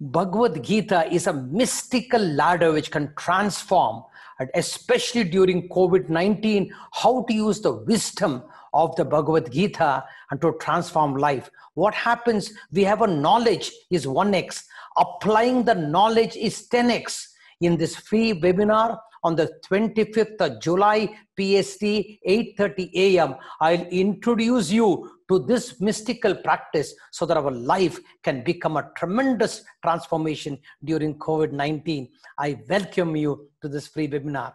Bhagavad Gita is a mystical ladder which can transform, especially during COVID 19, how to use the wisdom of the Bhagavad Gita and to transform life. What happens? We have a knowledge is 1x. Applying the knowledge is 10x. In this free webinar on the 25th of July, PST, 8.30 a.m., I'll introduce you to this mystical practice so that our life can become a tremendous transformation during COVID 19. I welcome you to this free webinar.